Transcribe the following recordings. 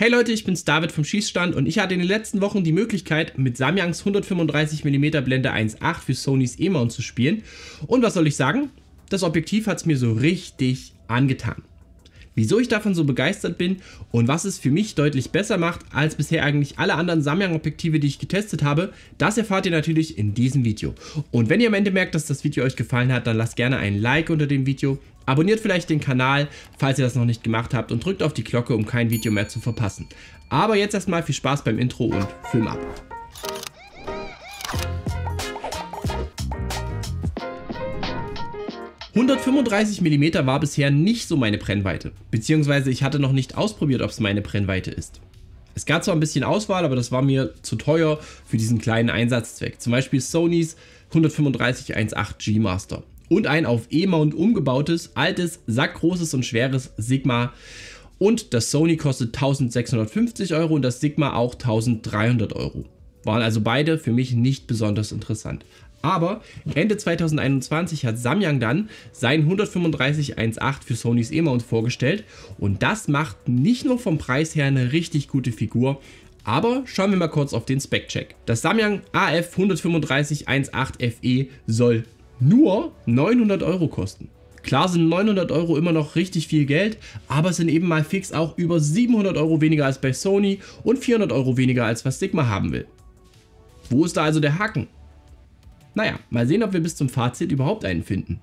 Hey Leute, ich bin's David vom Schießstand und ich hatte in den letzten Wochen die Möglichkeit, mit Samyangs 135mm Blende 1.8 für Sonys E-Mount zu spielen. Und was soll ich sagen? Das Objektiv hat's mir so richtig angetan. Wieso ich davon so begeistert bin und was es für mich deutlich besser macht als bisher eigentlich alle anderen Samyang-Objektive, die ich getestet habe, das erfahrt ihr natürlich in diesem Video. Und wenn ihr am Ende merkt, dass das Video euch gefallen hat, dann lasst gerne ein Like unter dem Video, Abonniert vielleicht den Kanal, falls ihr das noch nicht gemacht habt und drückt auf die Glocke, um kein Video mehr zu verpassen. Aber jetzt erstmal viel Spaß beim Intro und Film ab. ...135 mm war bisher nicht so meine Brennweite, beziehungsweise ich hatte noch nicht ausprobiert, ob es meine Brennweite ist. Es gab zwar ein bisschen Auswahl, aber das war mir zu teuer für diesen kleinen Einsatzzweck. Zum Beispiel Sonys 135 1.8 G Master und ein auf E-Mount umgebautes, altes, sackgroßes und schweres Sigma. Und das Sony kostet 1650 Euro und das Sigma auch 1300 Euro. Waren also beide für mich nicht besonders interessant. Aber Ende 2021 hat Samyang dann sein 135.1.8 für Sonys E-Mount vorgestellt und das macht nicht nur vom Preis her eine richtig gute Figur, aber schauen wir mal kurz auf den Spec-Check. Das Samyang AF 135.1.8 FE soll nur 900 Euro kosten. Klar sind 900 Euro immer noch richtig viel Geld, aber es sind eben mal fix auch über 700 Euro weniger als bei Sony und 400 Euro weniger als was Sigma haben will. Wo ist da also der Haken? Naja, mal sehen, ob wir bis zum Fazit überhaupt einen finden.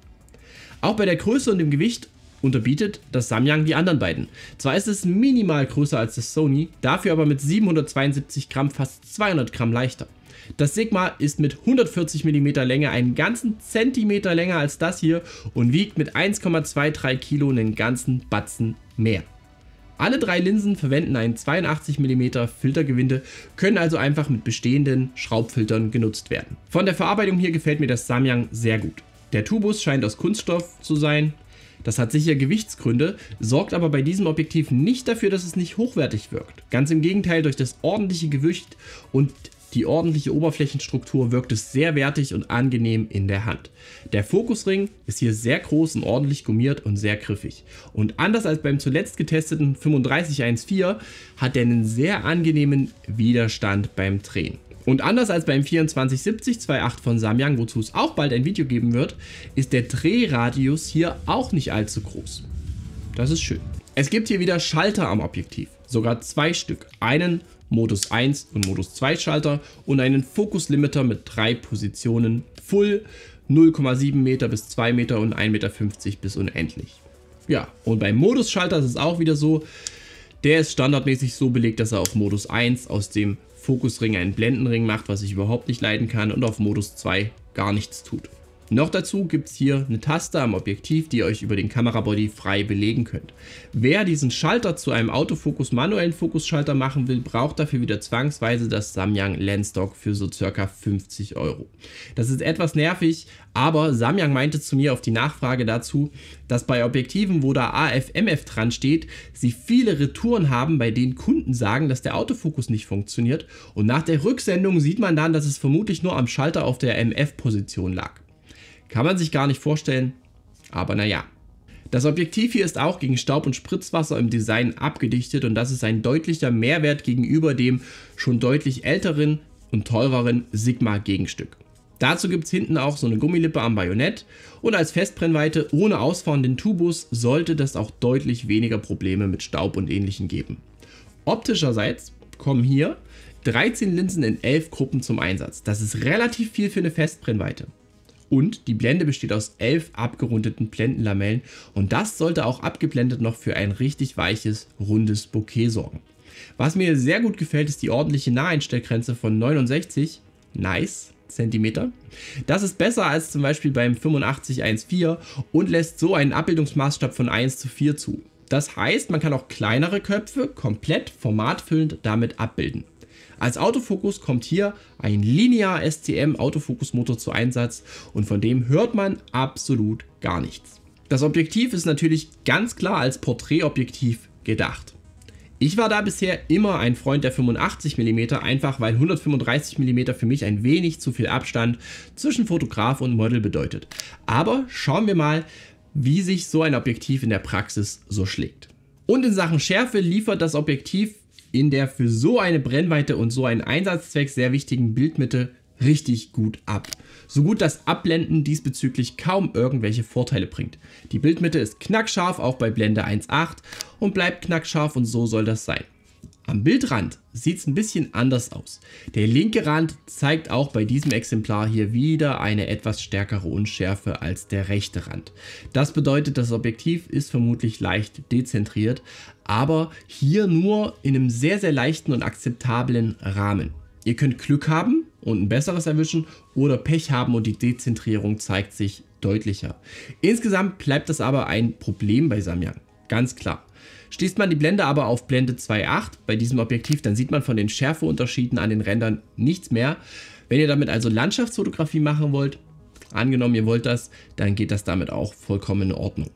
Auch bei der Größe und dem Gewicht unterbietet das Samyang die anderen beiden. Zwar ist es minimal größer als das Sony, dafür aber mit 772 Gramm fast 200 Gramm leichter. Das Sigma ist mit 140 mm Länge einen ganzen Zentimeter länger als das hier und wiegt mit 1,23 Kilo einen ganzen Batzen mehr. Alle drei Linsen verwenden ein 82 mm Filtergewinde, können also einfach mit bestehenden Schraubfiltern genutzt werden. Von der Verarbeitung hier gefällt mir das Samyang sehr gut. Der Tubus scheint aus Kunststoff zu sein, das hat sicher Gewichtsgründe, sorgt aber bei diesem Objektiv nicht dafür, dass es nicht hochwertig wirkt. Ganz im Gegenteil, durch das ordentliche Gewicht und die ordentliche Oberflächenstruktur wirkt es sehr wertig und angenehm in der Hand. Der Fokusring ist hier sehr groß und ordentlich gummiert und sehr griffig. Und anders als beim zuletzt getesteten 3514 hat er einen sehr angenehmen Widerstand beim Drehen. Und anders als beim 2470-28 von Samyang, wozu es auch bald ein Video geben wird, ist der Drehradius hier auch nicht allzu groß. Das ist schön. Es gibt hier wieder Schalter am Objektiv, sogar zwei Stück. Einen Modus 1 und Modus 2 Schalter und einen Fokus Limiter mit drei Positionen Full, 0,7 Meter bis 2 Meter und 1,50 Meter bis unendlich. Ja, und beim Modus Schalter ist es auch wieder so, der ist standardmäßig so belegt, dass er auf Modus 1 aus dem Fokusring einen Blendenring macht, was ich überhaupt nicht leiden kann und auf Modus 2 gar nichts tut. Noch dazu gibt es hier eine Taste am Objektiv, die ihr euch über den Kamerabody frei belegen könnt. Wer diesen Schalter zu einem Autofokus manuellen Fokusschalter machen will, braucht dafür wieder zwangsweise das Samyang Lenstock für so circa 50 Euro. Das ist etwas nervig, aber Samyang meinte zu mir auf die Nachfrage dazu, dass bei Objektiven, wo da AFMF dran steht, sie viele Retouren haben, bei denen Kunden sagen, dass der Autofokus nicht funktioniert und nach der Rücksendung sieht man dann, dass es vermutlich nur am Schalter auf der MF-Position lag. Kann man sich gar nicht vorstellen, aber naja. Das Objektiv hier ist auch gegen Staub und Spritzwasser im Design abgedichtet und das ist ein deutlicher Mehrwert gegenüber dem schon deutlich älteren und teureren Sigma Gegenstück. Dazu gibt es hinten auch so eine Gummilippe am Bajonett und als Festbrennweite ohne ausfahrenden Tubus sollte das auch deutlich weniger Probleme mit Staub und ähnlichem geben. Optischerseits kommen hier 13 Linsen in 11 Gruppen zum Einsatz. Das ist relativ viel für eine Festbrennweite und die Blende besteht aus elf abgerundeten Blendenlamellen und das sollte auch abgeblendet noch für ein richtig weiches, rundes Bouquet sorgen. Was mir sehr gut gefällt, ist die ordentliche Naheinstellgrenze von 69, nice, Zentimeter. Das ist besser als zum Beispiel beim 8514 und lässt so einen Abbildungsmaßstab von 1 zu 4 zu. Das heißt, man kann auch kleinere Köpfe komplett formatfüllend damit abbilden. Als Autofokus kommt hier ein linear STM Autofokusmotor zu Einsatz und von dem hört man absolut gar nichts. Das Objektiv ist natürlich ganz klar als Porträtobjektiv gedacht. Ich war da bisher immer ein Freund der 85mm, einfach weil 135mm für mich ein wenig zu viel Abstand zwischen Fotograf und Model bedeutet. Aber schauen wir mal, wie sich so ein Objektiv in der Praxis so schlägt. Und in Sachen Schärfe liefert das Objektiv in der für so eine Brennweite und so einen Einsatzzweck sehr wichtigen Bildmitte richtig gut ab. So gut das Abblenden diesbezüglich kaum irgendwelche Vorteile bringt. Die Bildmitte ist knackscharf, auch bei Blende 1.8 und bleibt knackscharf und so soll das sein. Am Bildrand sieht es ein bisschen anders aus. Der linke Rand zeigt auch bei diesem Exemplar hier wieder eine etwas stärkere Unschärfe als der rechte Rand. Das bedeutet, das Objektiv ist vermutlich leicht dezentriert, aber hier nur in einem sehr, sehr leichten und akzeptablen Rahmen. Ihr könnt Glück haben und ein besseres erwischen oder Pech haben und die Dezentrierung zeigt sich deutlicher. Insgesamt bleibt das aber ein Problem bei Samyang, ganz klar. Schließt man die Blende aber auf Blende 2.8 bei diesem Objektiv, dann sieht man von den Schärfeunterschieden an den Rändern nichts mehr. Wenn ihr damit also Landschaftsfotografie machen wollt, angenommen ihr wollt das, dann geht das damit auch vollkommen in Ordnung.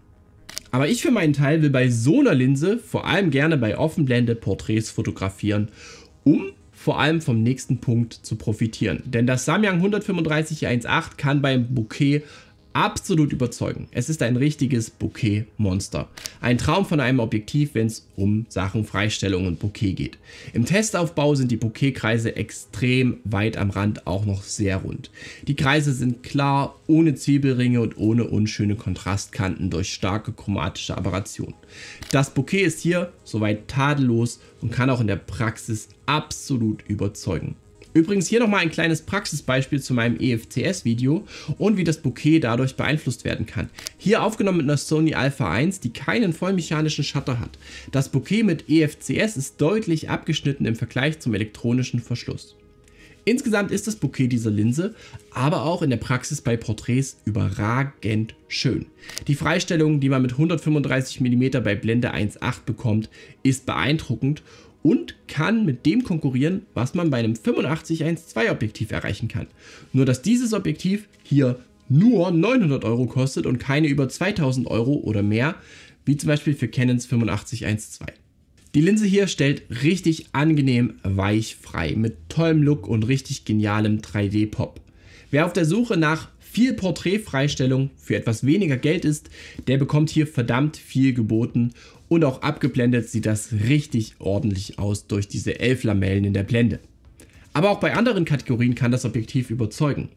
Aber ich für meinen Teil will bei so einer Linse vor allem gerne bei Offenblende Porträts fotografieren, um vor allem vom nächsten Punkt zu profitieren. Denn das Samyang 135 1.8 kann beim Bouquet absolut überzeugen. Es ist ein richtiges Bouquet-Monster. Ein Traum von einem Objektiv, wenn es um Sachen Freistellung und Bouquet geht. Im Testaufbau sind die Bouquet-Kreise extrem weit am Rand auch noch sehr rund. Die Kreise sind klar, ohne Zwiebelringe und ohne unschöne Kontrastkanten durch starke chromatische Aberration. Das Bouquet ist hier soweit tadellos und kann auch in der Praxis absolut überzeugen. Übrigens hier nochmal ein kleines Praxisbeispiel zu meinem EFCS-Video und wie das Bouquet dadurch beeinflusst werden kann. Hier aufgenommen mit einer Sony Alpha 1, die keinen vollmechanischen Shutter hat. Das Bouquet mit EFCS ist deutlich abgeschnitten im Vergleich zum elektronischen Verschluss. Insgesamt ist das Bouquet dieser Linse aber auch in der Praxis bei Porträts überragend schön. Die Freistellung, die man mit 135mm bei Blende 1.8 bekommt, ist beeindruckend und kann mit dem konkurrieren, was man bei einem 85-1.2 Objektiv erreichen kann. Nur dass dieses Objektiv hier nur 900 Euro kostet und keine über 2000 Euro oder mehr, wie zum Beispiel für Canons 85-1.2. Die Linse hier stellt richtig angenehm weich frei, mit tollem Look und richtig genialem 3D-Pop. Wer auf der Suche nach viel Porträtfreistellung für etwas weniger Geld ist, der bekommt hier verdammt viel geboten und auch abgeblendet sieht das richtig ordentlich aus durch diese elf Lamellen in der Blende. Aber auch bei anderen Kategorien kann das Objektiv überzeugen.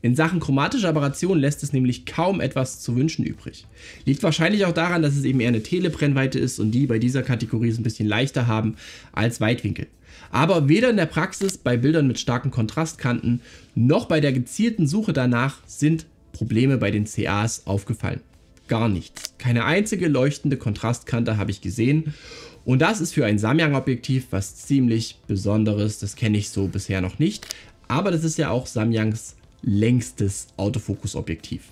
In Sachen chromatische Aberration lässt es nämlich kaum etwas zu wünschen übrig. Liegt wahrscheinlich auch daran, dass es eben eher eine Telebrennweite ist und die bei dieser Kategorie es ein bisschen leichter haben als Weitwinkel. Aber weder in der Praxis bei Bildern mit starken Kontrastkanten noch bei der gezielten Suche danach sind Probleme bei den CAs aufgefallen gar nichts. Keine einzige leuchtende Kontrastkante habe ich gesehen und das ist für ein Samyang-Objektiv was ziemlich Besonderes, das kenne ich so bisher noch nicht, aber das ist ja auch Samyangs längstes Autofokus-Objektiv.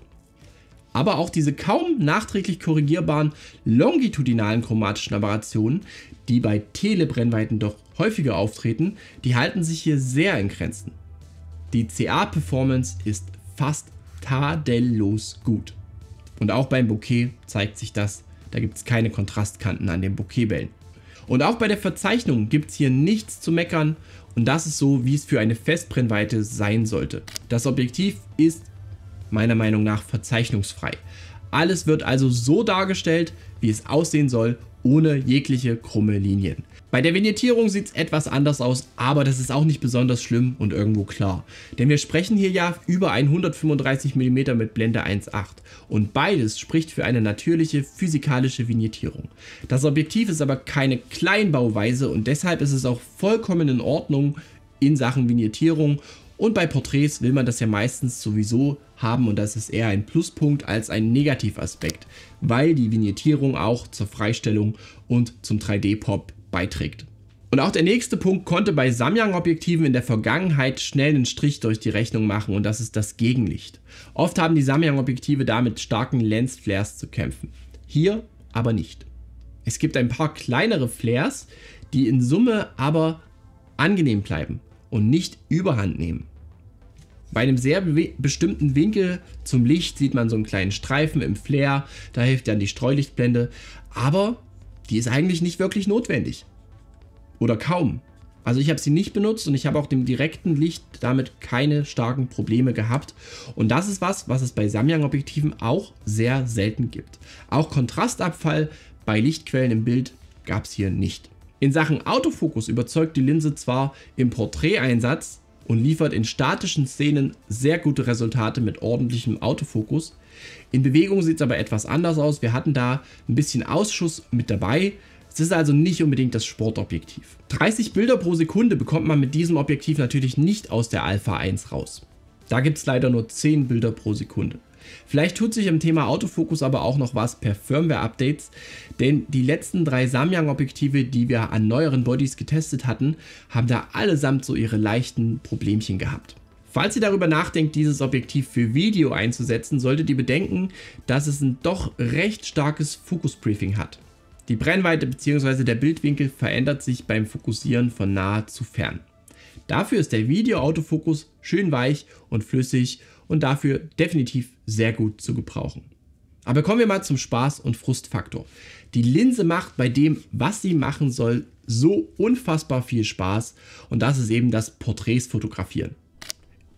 Aber auch diese kaum nachträglich korrigierbaren longitudinalen chromatischen Aberrationen, die bei Telebrennweiten doch häufiger auftreten, die halten sich hier sehr in Grenzen. Die CA-Performance ist fast tadellos gut. Und auch beim Bouquet zeigt sich das, da gibt es keine Kontrastkanten an den Bouquetbällen. Und auch bei der Verzeichnung gibt es hier nichts zu meckern und das ist so, wie es für eine Festbrennweite sein sollte. Das Objektiv ist meiner Meinung nach verzeichnungsfrei. Alles wird also so dargestellt, wie es aussehen soll ohne jegliche krumme Linien. Bei der Vignettierung sieht es etwas anders aus, aber das ist auch nicht besonders schlimm und irgendwo klar. Denn wir sprechen hier ja über 135 mm mit Blende 1.8 und beides spricht für eine natürliche physikalische Vignettierung. Das Objektiv ist aber keine Kleinbauweise und deshalb ist es auch vollkommen in Ordnung in Sachen Vignettierung und bei Porträts will man das ja meistens sowieso haben und das ist eher ein Pluspunkt als ein Negativaspekt, weil die Vignettierung auch zur Freistellung und zum 3D-Pop beiträgt. Und auch der nächste Punkt konnte bei Samyang-Objektiven in der Vergangenheit schnell einen Strich durch die Rechnung machen und das ist das Gegenlicht. Oft haben die Samyang-Objektive damit starken Lens-Flares zu kämpfen. Hier aber nicht. Es gibt ein paar kleinere Flares, die in Summe aber angenehm bleiben und nicht überhand nehmen. Bei einem sehr be bestimmten Winkel zum Licht sieht man so einen kleinen Streifen im Flair, da hilft dann die Streulichtblende, aber die ist eigentlich nicht wirklich notwendig. Oder kaum. Also ich habe sie nicht benutzt und ich habe auch dem direkten Licht damit keine starken Probleme gehabt. Und das ist was, was es bei Samyang-Objektiven auch sehr selten gibt. Auch Kontrastabfall bei Lichtquellen im Bild gab es hier nicht. In Sachen Autofokus überzeugt die Linse zwar im Porträteinsatz und liefert in statischen Szenen sehr gute Resultate mit ordentlichem Autofokus. In Bewegung sieht es aber etwas anders aus. Wir hatten da ein bisschen Ausschuss mit dabei. Es ist also nicht unbedingt das Sportobjektiv. 30 Bilder pro Sekunde bekommt man mit diesem Objektiv natürlich nicht aus der Alpha 1 raus. Da gibt es leider nur 10 Bilder pro Sekunde. Vielleicht tut sich im Thema Autofokus aber auch noch was per Firmware-Updates, denn die letzten drei Samyang-Objektive, die wir an neueren Bodies getestet hatten, haben da allesamt so ihre leichten Problemchen gehabt. Falls ihr darüber nachdenkt, dieses Objektiv für Video einzusetzen, solltet ihr bedenken, dass es ein doch recht starkes Fokus-Briefing hat. Die Brennweite bzw. der Bildwinkel verändert sich beim Fokussieren von nah zu fern. Dafür ist der Video-Autofokus schön weich und flüssig und dafür definitiv sehr gut zu gebrauchen. Aber kommen wir mal zum Spaß- und Frustfaktor. Die Linse macht bei dem, was sie machen soll, so unfassbar viel Spaß und das ist eben das Porträts fotografieren.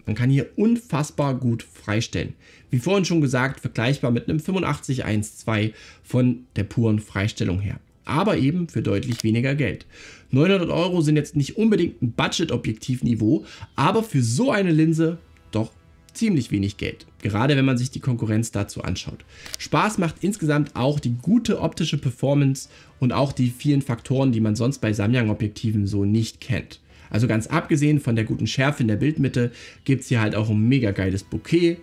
Man kann hier unfassbar gut freistellen. Wie vorhin schon gesagt, vergleichbar mit einem 8512 von der puren Freistellung her aber eben für deutlich weniger Geld. 900 Euro sind jetzt nicht unbedingt ein Budget-Objektivniveau, aber für so eine Linse doch ziemlich wenig Geld, gerade wenn man sich die Konkurrenz dazu anschaut. Spaß macht insgesamt auch die gute optische Performance und auch die vielen Faktoren, die man sonst bei Samyang-Objektiven so nicht kennt. Also ganz abgesehen von der guten Schärfe in der Bildmitte gibt es hier halt auch ein mega geiles Bouquet,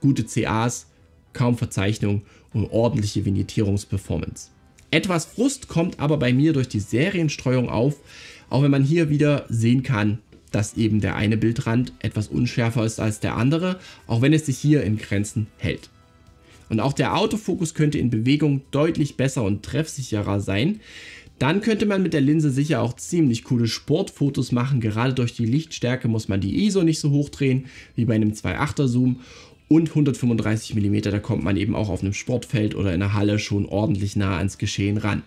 gute CAs, kaum Verzeichnung und ordentliche Vignettierungsperformance. Etwas Frust kommt aber bei mir durch die Serienstreuung auf, auch wenn man hier wieder sehen kann, dass eben der eine Bildrand etwas unschärfer ist als der andere, auch wenn es sich hier in Grenzen hält. Und auch der Autofokus könnte in Bewegung deutlich besser und treffsicherer sein. Dann könnte man mit der Linse sicher auch ziemlich coole Sportfotos machen. Gerade durch die Lichtstärke muss man die ISO nicht so hochdrehen wie bei einem 2.8er Zoom und 135 mm, da kommt man eben auch auf einem Sportfeld oder in der Halle schon ordentlich nah ans Geschehen ran.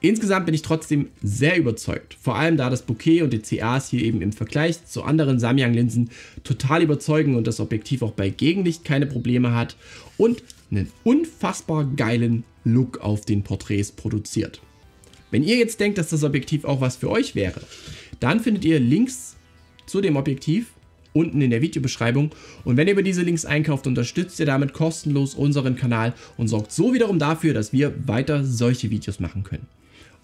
Insgesamt bin ich trotzdem sehr überzeugt, vor allem da das Bouquet und die CAs hier eben im Vergleich zu anderen Samyang-Linsen total überzeugen und das Objektiv auch bei Gegenlicht keine Probleme hat und einen unfassbar geilen Look auf den Porträts produziert. Wenn ihr jetzt denkt, dass das Objektiv auch was für euch wäre, dann findet ihr Links zu dem Objektiv unten in der Videobeschreibung. Und wenn ihr über diese Links einkauft, unterstützt ihr damit kostenlos unseren Kanal und sorgt so wiederum dafür, dass wir weiter solche Videos machen können.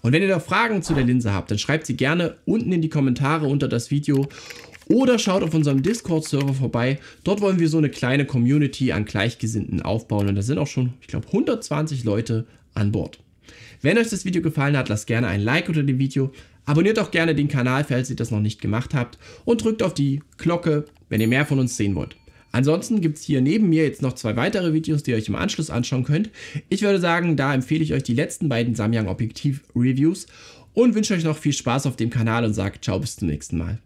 Und wenn ihr noch Fragen zu der Linse habt, dann schreibt sie gerne unten in die Kommentare unter das Video oder schaut auf unserem Discord-Server vorbei. Dort wollen wir so eine kleine Community an Gleichgesinnten aufbauen und da sind auch schon, ich glaube, 120 Leute an Bord. Wenn euch das Video gefallen hat, lasst gerne ein Like unter dem Video. Abonniert auch gerne den Kanal, falls ihr das noch nicht gemacht habt und drückt auf die Glocke, wenn ihr mehr von uns sehen wollt. Ansonsten gibt es hier neben mir jetzt noch zwei weitere Videos, die ihr euch im Anschluss anschauen könnt. Ich würde sagen, da empfehle ich euch die letzten beiden Samyang Objektiv Reviews und wünsche euch noch viel Spaß auf dem Kanal und sage ciao bis zum nächsten Mal.